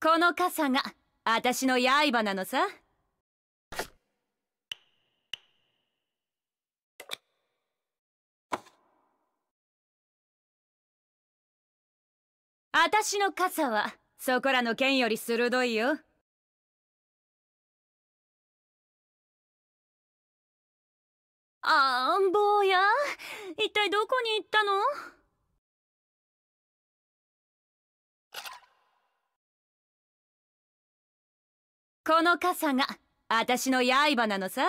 この傘が私の刃なのさ私の傘はそこらの剣より鋭いよあん坊や一体どこに行ったのこの傘が私の刃なのさ